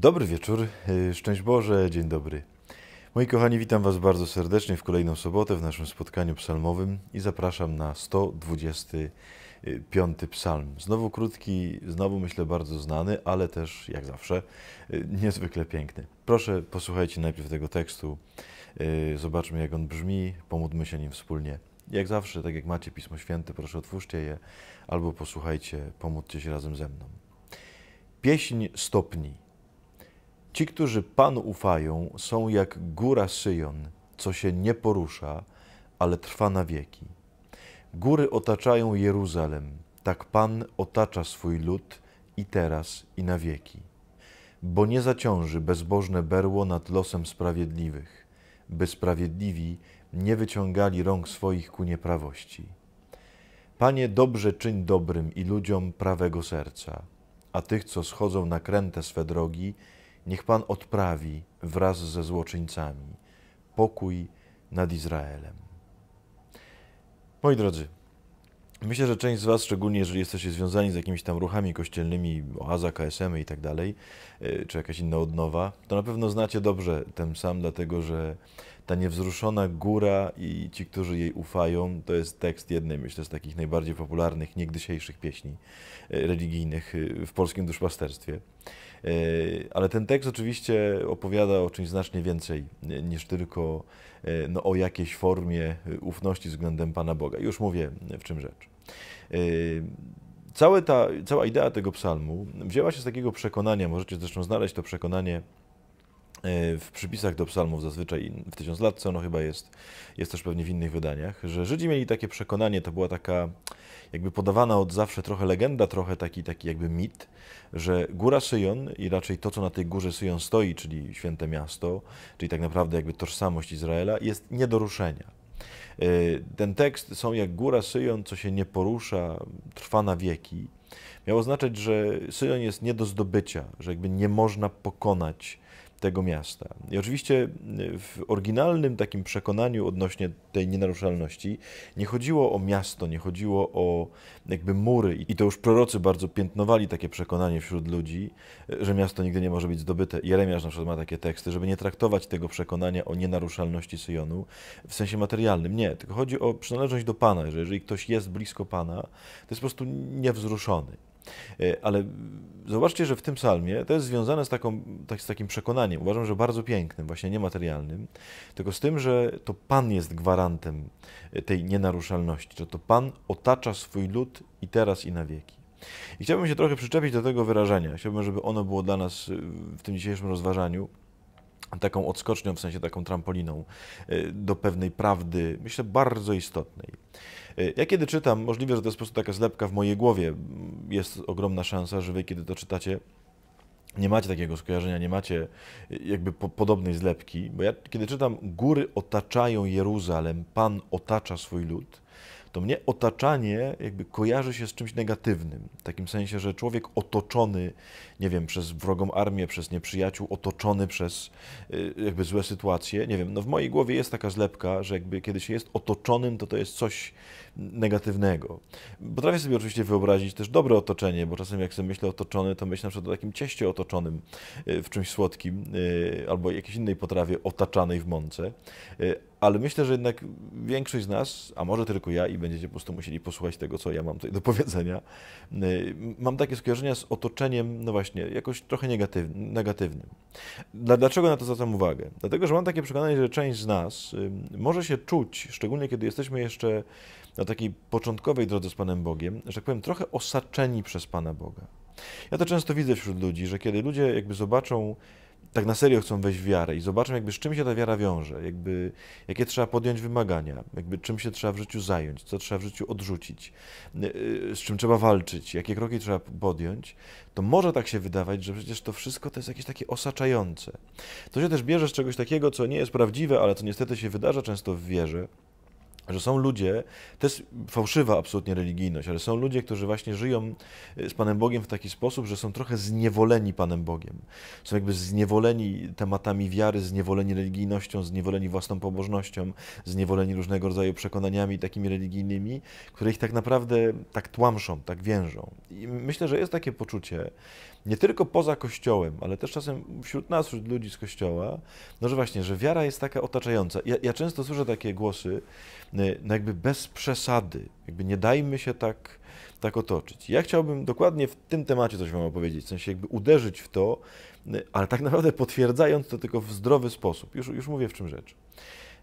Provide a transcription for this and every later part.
Dobry wieczór, e, szczęść Boże, dzień dobry. Moi kochani, witam Was bardzo serdecznie w kolejną sobotę w naszym spotkaniu psalmowym i zapraszam na 125 psalm. Znowu krótki, znowu myślę bardzo znany, ale też jak zawsze e, niezwykle piękny. Proszę posłuchajcie najpierw tego tekstu, e, zobaczmy jak on brzmi, pomódlmy się nim wspólnie. Jak zawsze, tak jak macie Pismo Święte, proszę otwórzcie je albo posłuchajcie, pomódlcie się razem ze mną. Pieśń stopni. Ci, którzy Panu ufają, są jak góra Syjon, co się nie porusza, ale trwa na wieki. Góry otaczają Jeruzalem, tak Pan otacza swój lud i teraz, i na wieki. Bo nie zaciąży bezbożne berło nad losem sprawiedliwych, by sprawiedliwi nie wyciągali rąk swoich ku nieprawości. Panie, dobrze czyń dobrym i ludziom prawego serca, a tych, co schodzą na kręte swe drogi, Niech Pan odprawi wraz ze złoczyńcami pokój nad Izraelem. Moi drodzy, myślę, że część z Was, szczególnie jeżeli jesteście związani z jakimiś tam ruchami kościelnymi, oaza, KSM i tak dalej, e, czy jakaś inna odnowa, to na pewno znacie dobrze ten sam, dlatego że ta niewzruszona góra i ci, którzy jej ufają, to jest tekst jednej, myślę, z takich najbardziej popularnych, niegdysiejszych pieśni e, religijnych e, w polskim duszpasterstwie. E, ale ten tekst oczywiście opowiada o czymś znacznie więcej niż tylko no, o jakiejś formie ufności względem Pana Boga. Już mówię, w czym rzecz. Cała, ta, cała idea tego psalmu wzięła się z takiego przekonania, możecie zresztą znaleźć to przekonanie E, w przypisach do psalmów zazwyczaj w co ono chyba jest, jest też pewnie w innych wydaniach, że Żydzi mieli takie przekonanie, to była taka jakby podawana od zawsze trochę legenda, trochę taki, taki jakby mit, że Góra Syjon i raczej to, co na tej Górze Syjon stoi, czyli Święte Miasto, czyli tak naprawdę jakby tożsamość Izraela, jest nie do ruszenia. E, ten tekst są jak Góra Syjon, co się nie porusza, trwa na wieki. Miało oznaczać, że Syjon jest nie do zdobycia, że jakby nie można pokonać tego miasta. I oczywiście e, w oryginalnym takim przekonaniu odnośnie tej nienaruszalności nie chodziło o miasto, nie chodziło o jakby mury. I to już prorocy bardzo piętnowali takie przekonanie wśród ludzi, e, że miasto nigdy nie może być zdobyte. Jeremiasz na przykład ma takie teksty, żeby nie traktować tego przekonania o nienaruszalności Syjonu w sensie materialnym. Nie, tylko chodzi o przynależność do Pana, że jeżeli ktoś jest blisko Pana, to jest po prostu niewzruszony. E, ale zobaczcie, że w tym psalmie to jest związane z, taką, tak, z takim przekonaniem, uważam, że bardzo pięknym, właśnie niematerialnym, tylko z tym, że to Pan jest gwarantem e, tej nienaruszalności, że to Pan otacza swój lud i teraz i na wieki. I chciałbym się trochę przyczepić do tego wyrażenia. Chciałbym, żeby ono było dla nas e, w tym dzisiejszym rozważaniu taką odskocznią, w sensie taką trampoliną e, do pewnej prawdy, myślę, bardzo istotnej. E, ja kiedy czytam, możliwe, że to jest po prostu taka zlepka w mojej głowie, jest ogromna szansa, że wy kiedy to czytacie, nie macie takiego skojarzenia, nie macie e, jakby po podobnej zlepki, bo ja kiedy czytam, góry otaczają Jeruzalem, Pan otacza swój lud, to mnie otaczanie jakby kojarzy się z czymś negatywnym. W takim sensie, że człowiek otoczony, nie wiem, przez wrogą armię, przez nieprzyjaciół, otoczony przez y, jakby złe sytuacje, nie wiem, no w mojej głowie jest taka zlepka, że jakby kiedy się jest otoczonym, to to jest coś negatywnego. Potrafię sobie oczywiście wyobrazić też dobre otoczenie, bo czasem jak sobie myślę otoczony, to myślę na przykład o takim cieście otoczonym y, w czymś słodkim y, albo jakiejś innej potrawie otaczanej w mące, ale myślę, że jednak większość z nas, a może tylko ja, i będziecie po prostu musieli posłuchać tego, co ja mam tutaj do powiedzenia, y, mam takie skojarzenia z otoczeniem, no właśnie, jakoś trochę negatywnym. Dlaczego na to zwracam uwagę? Dlatego, że mam takie przekonanie, że część z nas y, może się czuć, szczególnie kiedy jesteśmy jeszcze na takiej początkowej drodze z Panem Bogiem, że tak powiem, trochę osaczeni przez Pana Boga. Ja to często widzę wśród ludzi, że kiedy ludzie jakby zobaczą tak na serio chcą wejść w wiarę i zobaczą, jakby z czym się ta wiara wiąże, jakby, jakie trzeba podjąć wymagania, jakby czym się trzeba w życiu zająć, co trzeba w życiu odrzucić, y, y, z czym trzeba walczyć, jakie kroki trzeba podjąć, to może tak się wydawać, że przecież to wszystko to jest jakieś takie osaczające. To się też bierze z czegoś takiego, co nie jest prawdziwe, ale co niestety się wydarza często w wierze, że są ludzie, to jest fałszywa absolutnie religijność, ale są ludzie, którzy właśnie żyją e, z Panem Bogiem w taki sposób, że są trochę zniewoleni Panem Bogiem. Są jakby zniewoleni tematami wiary, zniewoleni religijnością, zniewoleni własną pobożnością, zniewoleni różnego rodzaju przekonaniami takimi religijnymi, które ich tak naprawdę tak tłamszą, tak więżą. I myślę, że jest takie poczucie, nie tylko poza Kościołem, ale też czasem wśród nas, wśród ludzi z Kościoła, no że właśnie, że wiara jest taka otaczająca. Ja, ja często słyszę takie głosy, E, no jakby bez przesady, jakby nie dajmy się tak, tak otoczyć. Ja chciałbym dokładnie w tym temacie coś Wam opowiedzieć, w sensie jakby uderzyć w to, e, ale tak naprawdę potwierdzając to tylko w zdrowy sposób. Już, już mówię w czym rzecz.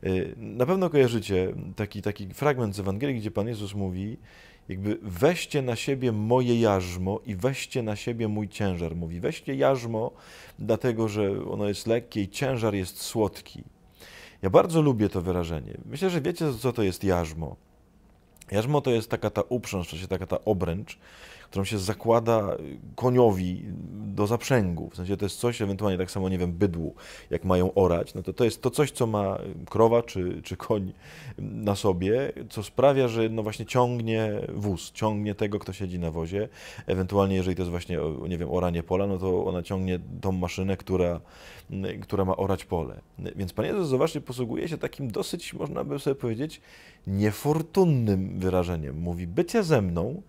E, na pewno kojarzycie taki, taki fragment z Ewangelii, gdzie Pan Jezus mówi, jakby weźcie na siebie moje jarzmo i weźcie na siebie mój ciężar. Mówi, weźcie jarzmo, dlatego że ono jest lekkie i ciężar jest słodki. Ja bardzo lubię to wyrażenie. Myślę, że wiecie, co to jest jarzmo. Jarzmo to jest taka ta uprząż, w taka ta obręcz, którą się zakłada koniowi do zaprzęgu. W sensie to jest coś, ewentualnie tak samo, nie wiem, bydłu, jak mają orać. No to, to jest to coś, co ma krowa czy, czy koń na sobie, co sprawia, że no właśnie ciągnie wóz, ciągnie tego, kto siedzi na wozie. Ewentualnie, jeżeli to jest właśnie, nie wiem, oranie pola, no to ona ciągnie tą maszynę, która, która ma orać pole. Więc Pan Jezus, zobaczcie, posługuje się takim dosyć, można by sobie powiedzieć, niefortunnym wyrażeniem. Mówi, bycie ze mną,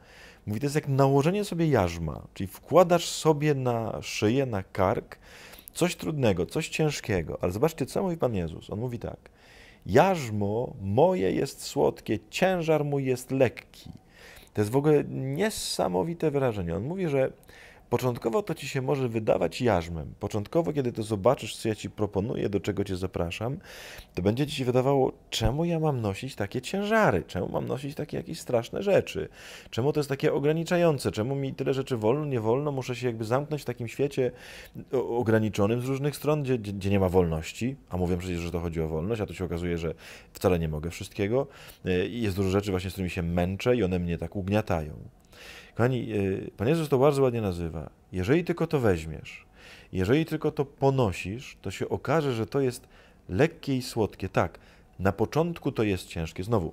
Mówi, to jest jak nałożenie sobie jarzma, czyli wkładasz sobie na szyję, na kark coś trudnego, coś ciężkiego. Ale zobaczcie, co mówi Pan Jezus. On mówi tak. Jarzmo moje jest słodkie, ciężar mój jest lekki. To jest w ogóle niesamowite wyrażenie. On mówi, że Początkowo to ci się może wydawać jarzmem. Początkowo, kiedy to zobaczysz, co ja ci proponuję, do czego cię zapraszam, to będzie ci się wydawało, czemu ja mam nosić takie ciężary, czemu mam nosić takie jakieś straszne rzeczy, czemu to jest takie ograniczające, czemu mi tyle rzeczy wolno, nie wolno, muszę się jakby zamknąć w takim świecie ograniczonym z różnych stron, gdzie, gdzie nie ma wolności, a mówię przecież, że to chodzi o wolność, a tu się okazuje, że wcale nie mogę wszystkiego. E, jest dużo rzeczy właśnie, z którymi się męczę i one mnie tak ugniatają. Kochani, e, Pan Jezus to bardzo ładnie nazywa. Jeżeli tylko to weźmiesz, jeżeli tylko to ponosisz, to się okaże, że to jest lekkie i słodkie. Tak, na początku to jest ciężkie. Znowu,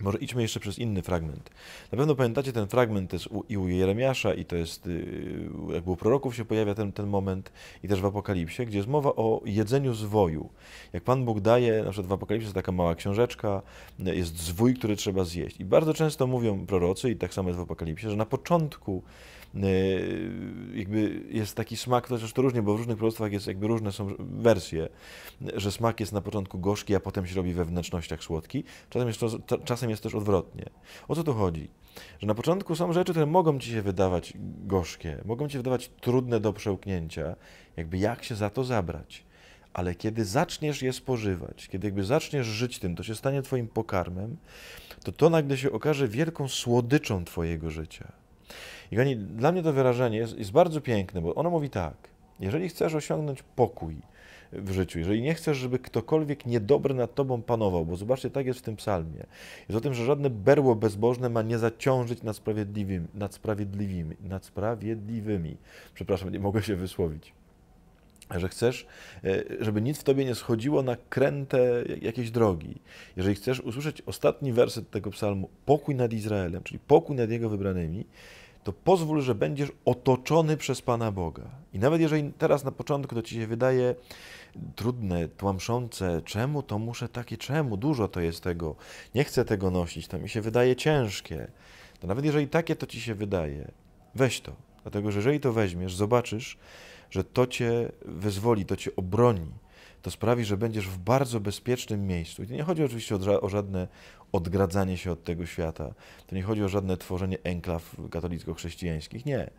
może idźmy jeszcze przez inny fragment. Na pewno pamiętacie ten fragment też u, i u Jeremiasza, i to jest, y, jakby u proroków się pojawia ten, ten moment, i też w Apokalipsie, gdzie jest mowa o jedzeniu zwoju. Jak Pan Bóg daje, na przykład w Apokalipsie jest taka mała książeczka, y, jest zwój, który trzeba zjeść. I bardzo często mówią prorocy, i tak samo jest w Apokalipsie, że na początku E, jakby jest taki smak, to zresztą różnie, bo w różnych produktach jest jakby różne są wersje, że smak jest na początku gorzki, a potem się robi we wnętrznościach słodki. Czasem jest, to, czasem jest też odwrotnie. O co tu chodzi? Że na początku są rzeczy, które mogą ci się wydawać gorzkie, mogą ci się wydawać trudne do przełknięcia, jakby jak się za to zabrać ale kiedy zaczniesz je spożywać, kiedy jakby zaczniesz żyć tym, to się stanie Twoim pokarmem, to to nagle się okaże wielką słodyczą Twojego życia. I dla mnie to wyrażenie jest, jest bardzo piękne, bo ono mówi tak. Jeżeli chcesz osiągnąć pokój w życiu, jeżeli nie chcesz, żeby ktokolwiek niedobry nad tobą panował, bo zobaczcie, tak jest w tym psalmie. Jest o tym, że żadne berło bezbożne ma nie zaciążyć nad sprawiedliwymi, nad sprawiedliwymi, nad sprawiedliwymi. Przepraszam, nie mogę się wysłowić że chcesz, e, żeby nic w tobie nie schodziło na kręte jakiejś drogi. Jeżeli chcesz usłyszeć ostatni werset tego psalmu, pokój nad Izraelem, czyli pokój nad jego wybranymi, to pozwól, że będziesz otoczony przez Pana Boga. I nawet jeżeli teraz na początku to ci się wydaje trudne, tłamszące, czemu to muszę takie, czemu dużo to jest tego, nie chcę tego nosić, to mi się wydaje ciężkie, to nawet jeżeli takie to ci się wydaje, weź to. Dlatego, że jeżeli to weźmiesz, zobaczysz, że to cię wyzwoli, to cię obroni to sprawi, że będziesz w bardzo bezpiecznym miejscu. I to nie chodzi oczywiście o, żadne odgradzanie się od tego świata. To nie chodzi o żadne tworzenie enklaw katolicko-chrześcijańskich. Nie.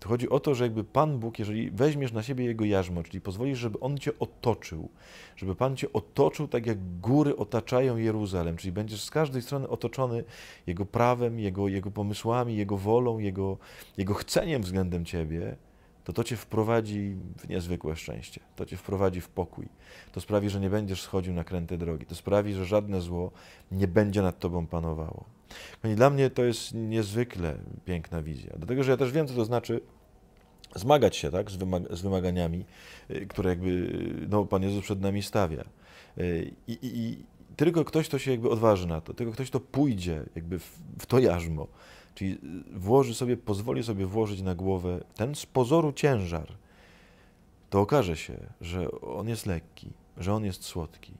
To chodzi o to, że jakby Pan Bóg, jeżeli weźmiesz na siebie Jego jarzmo, czyli pozwolisz, żeby On Cię otoczył, żeby Pan Cię otoczył tak, jak góry otaczają Jeruzalem, czyli będziesz z każdej strony otoczony Jego prawem, Jego, jego pomysłami, Jego wolą, Jego, jego chceniem względem Ciebie, to to cię wprowadzi w niezwykłe szczęście, to cię wprowadzi w pokój, to sprawi, że nie będziesz schodził na kręte drogi, to sprawi, że żadne zło nie będzie nad tobą panowało. I dla mnie to jest niezwykle piękna wizja, dlatego że ja też wiem, co to znaczy zmagać się tak, z, z wymaganiami, y, które jakby y, no, Pan Jezus przed nami stawia. Y, I, i, i tylko ktoś, kto się jakby odważy na to, tylko ktoś, kto pójdzie jakby w, w to jarzmo, Czyli y, włoży sobie, pozwoli sobie włożyć na głowę ten z pozoru ciężar, to okaże się, że on jest lekki, że on jest słodki.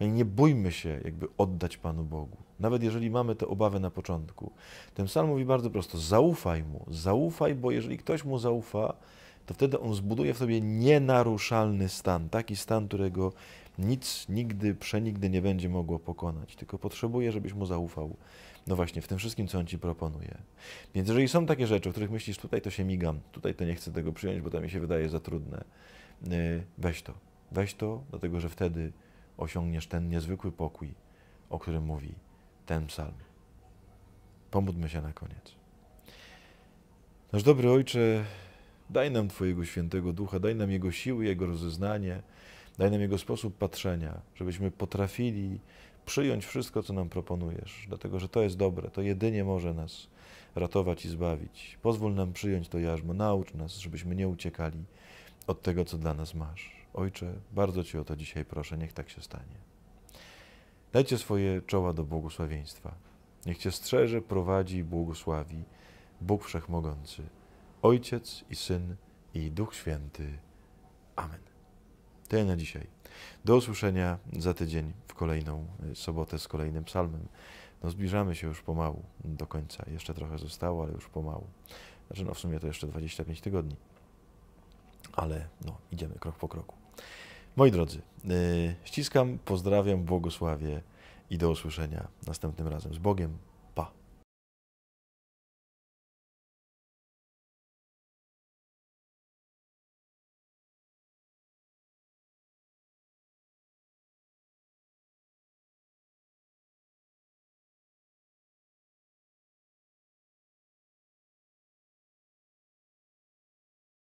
Nie bójmy się jakby oddać Panu Bogu. Nawet jeżeli mamy te obawy na początku. Ten psalm mówi bardzo prosto, zaufaj Mu, zaufaj, bo jeżeli ktoś Mu zaufa, to wtedy On zbuduje w sobie nienaruszalny stan, taki stan, którego nic nigdy, przenigdy nie będzie mogło pokonać. Tylko potrzebuje, żebyś Mu zaufał, no właśnie, w tym wszystkim, co on ci proponuje. Więc jeżeli są takie rzeczy, o których myślisz, tutaj to się migam, tutaj to nie chcę tego przyjąć, bo to mi się wydaje za trudne, y, weź to. Weź to, dlatego że wtedy osiągniesz ten niezwykły pokój, o którym mówi ten psalm. Pomódlmy się na koniec. Nasz dobry Ojcze, daj nam Twojego świętego ducha, daj nam Jego siły, Jego rozeznanie, daj nam Jego sposób patrzenia, żebyśmy potrafili przyjąć wszystko, co nam proponujesz, dlatego że to jest dobre, to jedynie może nas ratować i zbawić. Pozwól nam przyjąć to jarzmo, naucz nas, żebyśmy nie uciekali od tego, co dla nas masz. Ojcze, bardzo Cię o to dzisiaj proszę, niech tak się stanie. Dajcie swoje czoła do błogosławieństwa. Niech Cię strzeże, prowadzi i błogosławi Bóg Wszechmogący, Ojciec i Syn i Duch Święty. Amen ja na dzisiaj. Do usłyszenia za tydzień w kolejną y, sobotę z kolejnym psalmem. No zbliżamy się już pomału do końca. Jeszcze trochę zostało, ale już pomału. Znaczy no w sumie to jeszcze 25 tygodni. Ale no, idziemy krok po kroku. Moi drodzy, y, ściskam, pozdrawiam, błogosławię i do usłyszenia następnym razem. Z Bogiem.